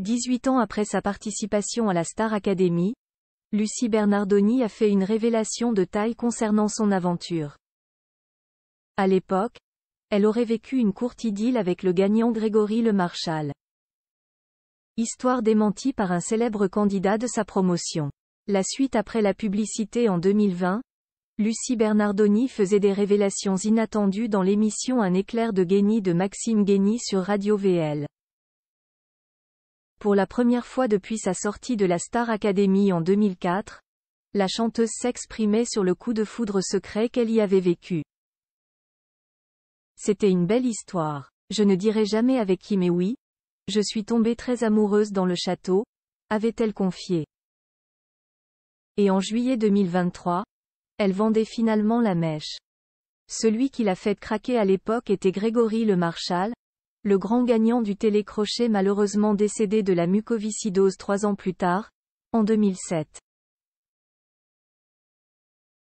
18 ans après sa participation à la Star Academy, Lucie Bernardoni a fait une révélation de taille concernant son aventure. À l'époque, elle aurait vécu une courte idylle avec le gagnant Grégory Le Marchal. Histoire démentie par un célèbre candidat de sa promotion. La suite après la publicité en 2020, Lucie Bernardoni faisait des révélations inattendues dans l'émission Un éclair de génie de Maxime Guény sur Radio VL. Pour la première fois depuis sa sortie de la Star Academy en 2004, la chanteuse s'exprimait sur le coup de foudre secret qu'elle y avait vécu. C'était une belle histoire. Je ne dirai jamais avec qui mais oui, je suis tombée très amoureuse dans le château, avait-elle confié. Et en juillet 2023, elle vendait finalement la mèche. Celui qui l'a fait craquer à l'époque était Grégory Le Marchal, le grand gagnant du télécrochet malheureusement décédé de la mucoviscidose trois ans plus tard, en 2007.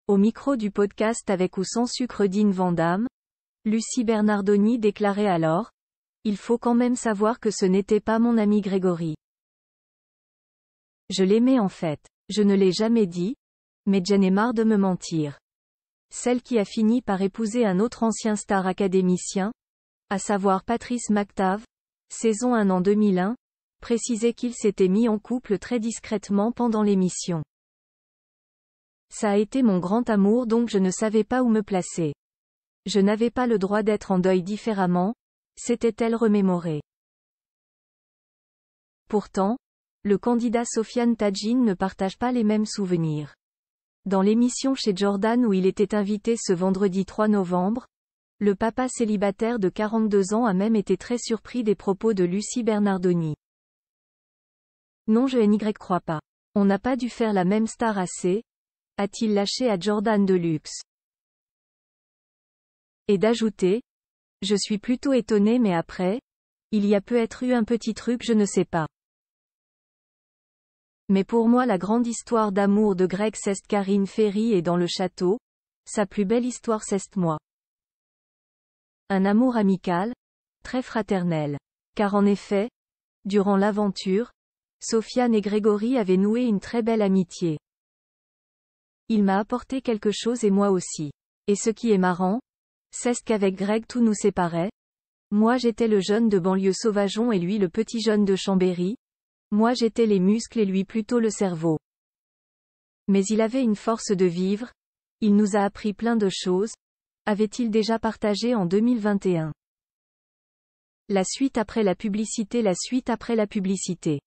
Au micro du podcast avec ou sans sucre d'Ine Vandamme, Lucie Bernardoni déclarait alors, Il faut quand même savoir que ce n'était pas mon ami Grégory. Je l'aimais en fait. Je ne l'ai jamais dit, mais j'en est marre de me mentir. Celle qui a fini par épouser un autre ancien star académicien, à savoir Patrice McTav, saison 1 en 2001, précisait qu'il s'était mis en couple très discrètement pendant l'émission. Ça a été mon grand amour donc je ne savais pas où me placer. Je n'avais pas le droit d'être en deuil différemment, s'était-elle remémorée. Pourtant, le candidat Sofiane Tajin ne partage pas les mêmes souvenirs. Dans l'émission chez Jordan où il était invité ce vendredi 3 novembre, le papa célibataire de 42 ans a même été très surpris des propos de Lucie Bernardoni. Non je n'y crois pas. On n'a pas dû faire la même star assez, a-t-il lâché à Jordan luxe Et d'ajouter, je suis plutôt étonné mais après, il y a peut-être eu un petit truc je ne sais pas. Mais pour moi la grande histoire d'amour de Greg c'est Karine Ferry et dans le château, sa plus belle histoire c'est moi. Un amour amical, très fraternel. Car en effet, durant l'aventure, Sofiane et Grégory avaient noué une très belle amitié. Il m'a apporté quelque chose et moi aussi. Et ce qui est marrant, c'est ce qu'avec Greg tout nous séparait. Moi j'étais le jeune de banlieue sauvageon et lui le petit jeune de Chambéry. Moi j'étais les muscles et lui plutôt le cerveau. Mais il avait une force de vivre, il nous a appris plein de choses, avait-il déjà partagé en 2021. La suite après la publicité La suite après la publicité